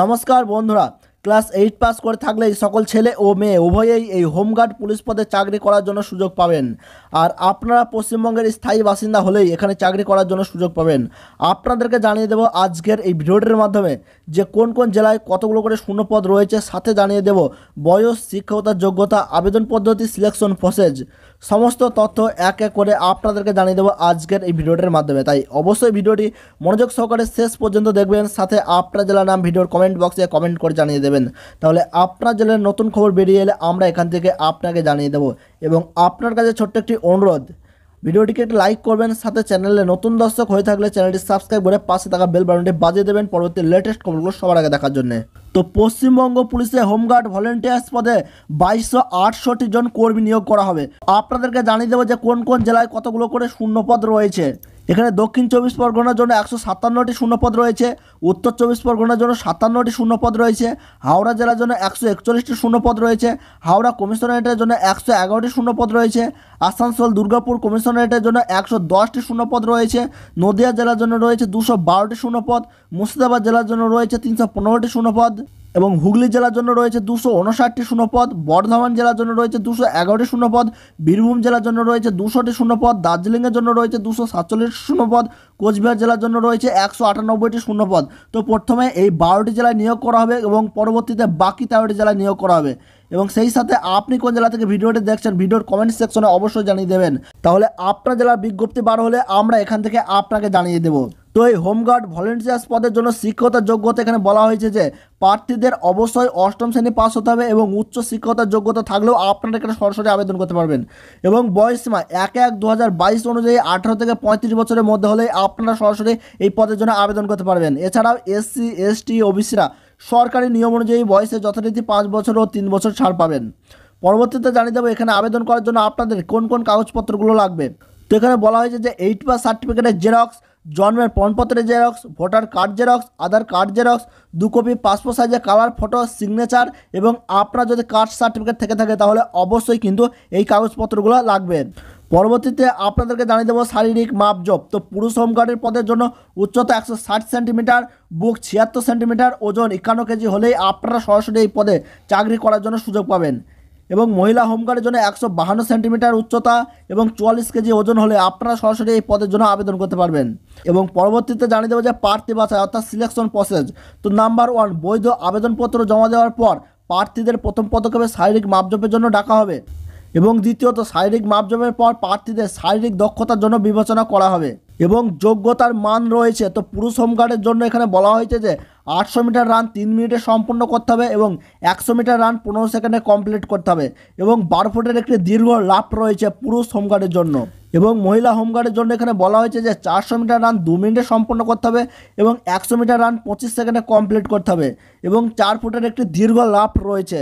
নমস্কার বন্ধুরা class eight pass করে থাকলে সকল ছেলে ও মেয়ে উভয়েই এই হোমগার্ড পুলিশ পদে চাকরি করার জন্য সুযোগ পাবেন আর আপনারা পশ্চিমবঙ্গের স্থায়ী বাসিন্দা হলেই এখানে চাকরি করার জন্য সুযোগ পাবেন আপনাদেরকে জানিয়ে দেব আজকের এই ভিডিওটির মাধ্যমে যে কোন কোন জেলায় কতগুলো করে শূন্যপদ রয়েছে সাথে জানিয়ে দেব বয়স শিক্ষকতার যোগ্যতা আবেদন পদ্ধতি সিলেকশন প্রসেস সমস্ত তথ্য এক এক করে আপনাদেরকে জানিয়ে দেবো আজকের এই ভিডিওটির মাধ্যমে তাই অবশ্যই ভিডিওটি মনোযোগ সহকারে শেষ পর্যন্ত দেখবেন সাথে আপনার জেলার নাম ভিডিওর কমেন্ট বক্সে কমেন্ট করে জানিয়ে দেবেন তাহলে আপনার জেলার নতুন খবর বেরিয়ে এলে আমরা এখান থেকে আপনাকে জানিয়ে দেবো এবং আপনার কাছে ছোট্ট একটি অনুরোধ ভিডিওটিকে একটা লাইক করবেন সাথে চ্যানেলে নতুন দর্শক হয়ে থাকলে চ্যানেলটি সাবস্ক্রাইব করে পাশে থাকা বেল বাটনটি বাজিয়ে দেবেন পরবর্তী লেটেস্ট খবরগুলো সবার আগে দেখার জন্য তো পশ্চিমবঙ্গ পুলিশে হোমগার্ড ভলেন্টিয়ার্স পদে বাইশশো আটষট্টি জন কর্মী নিয়োগ করা হবে আপনাদেরকে জানিয়ে দেবো যে কোন কোন জেলায় কতগুলো করে শূন্যপদ রয়েছে এখানে দক্ষিণ চব্বিশ পরগনার জন্য একশো সাতান্নটি শূন্যপদ রয়েছে উত্তর চব্বিশ পরগনার জন্য সাতান্নটি শূন্যপদ রয়েছে হাওড়া জেলার জন্য একশো একচল্লিশটি শূন্যপদ রয়েছে হাওড়া কমিশনারেটের জন্য একশো এগারোটি শূন্যপদ রয়েছে আসানসোল দুর্গাপুর কমিশনারেটের জন্য একশো দশটি শূন্যপদ রয়েছে নদিয়া জেলার জন্য রয়েছে দুশো বারোটি শূন্যপদ মুর্শিদাবাদ জেলার জন্য রয়েছে তিনশো পনেরোটি শূন্যপদ এবং হুগলি জেলার জন্য রয়েছে দুশো উনষাটটি শূন্যপদ বর্ধমান জেলার জন্য রয়েছে দুশো এগারোটি শূন্যপদ বীরভূম জেলার জন্য রয়েছে দুশোটি শূন্যপদ দার্জিলিংয়ের জন্য রয়েছে দুশো সাতচল্লিশ শূন্যপদ কোচবিহার জেলার জন্য রয়েছে একশো আটানব্বইটি শূন্যপদ তো প্রথমে এই বারোটি জেলায় নিয়োগ করা হবে এবং পরবর্তীতে বাকি তেরোটি জেলায় নিয়োগ করা হবে এবং সেই সাথে আপনি কোন জেলা থেকে ভিডিওটি দেখছেন ভিডিওর কমেন্ট সেকশনে অবশ্যই জানিয়ে দেবেন তাহলে আপনার জেলার বিজ্ঞপ্তি বার হলে আমরা এখান থেকে আপনাকে জানিয়ে দেবো তো এই হোমগার্ড ভলেন্টিয়ার্স পদের জন্য শিক্ষকতার যোগ্যতা এখানে বলা হয়েছে যে প্রার্থীদের অবশ্যই অষ্টম শ্রেণী পাস হতে হবে এবং উচ্চ শিক্ষকতার যোগ্যতা থাকলেও আপনারা এখানে সরাসরি আবেদন করতে পারবেন এবং বয়সসীমা এক এক দু বাইশ অনুযায়ী আঠারো থেকে পঁয়ত্রিশ বছরের মধ্যে হলে আপনারা সরাসরি এই পদের জন্য আবেদন করতে পারবেন এছাড়াও এসসি এসটি ওবিসিরা সরকারি নিয়ম অনুযায়ী বয়সে যথারীতি পাঁচ বছর ও তিন বছর ছাড় পাবেন পরবর্তীতে জানিয়ে দেবো এখানে আবেদন করার জন্য আপনাদের কোন কোন কাগজপত্রগুলো লাগবে তো এখানে বলা হয়েছে যে এইট পাস সার্টিফিকেটের জেরক্স জন্মের প্রমাণপত্রের xerox voter card xerox Aadhaar card xerox দু কপি পাসপোর্ট সাইজের কালার ফটো সিগনেচার এবং আপনার যদি কাস্ট সার্টিফিকেট থেকে থাকে তাহলে অবশ্যই কিন্তু এই কাগজপত্রগুলো লাগবে পরবর্তীতে আপনাদেরকে জানিয়ে দেবো শারীরিক মাপজব তো পুরুষ হোমগার্ডের পদের জন্য উচ্চতা একশো ষাট সেন্টিমিটার বুক ছিয়াত্তর সেন্টিমিটার ওজন একান্ন কেজি হলেই আপনারা সরাসরি এই পদে চাকরি করার জন্য সুযোগ পাবেন এবং মহিলা হোমগার্ডের জন্য একশো বাহান্ন সেন্টিমিটার উচ্চতা এবং চুয়াল্লিশ কেজি ওজন হলে আপনারা সরাসরি এই পদের জন্য আবেদন করতে পারবেন এবং পরবর্তীতে জানিয়ে দেবো যে প্রার্থী বাছাই অর্থাৎ সিলেকশন প্রসেস তো নাম্বার ওয়ান বৈধ আবেদনপত্র জমা দেওয়ার পর প্রার্থীদের প্রথম পদক্ষেপে শারীরিক মাপজপের জন্য ডাকা হবে এবং দ্বিতীয়ত শারীরিক মাপজপের পর প্রার্থীদের শারীরিক দক্ষতার জন্য বিবেচনা করা হবে এবং যোগ্যতার মান রয়েছে তো পুরুষ হোমগার্ডের জন্য এখানে বলা হয়েছে যে আটশো মিটার রান তিন মিনিটে সম্পূর্ণ করতে হবে এবং একশো মিটার রান পনেরো সেকেন্ডে কমপ্লিট করতে হবে এবং বারো ফুটের একটি দীর্ঘ লাভ রয়েছে পুরুষ হোমগার্ডের জন্য এবং মহিলা হোমগার্ডের জন্য এখানে বলা হয়েছে যে চারশো মিটার রান দু মিনিটে সম্পন্ন করতে হবে এবং একশো মিটার রান পঁচিশ সেকেন্ডে কমপ্লিট করতে হবে এবং চার ফুটের একটি দীর্ঘ লাভ রয়েছে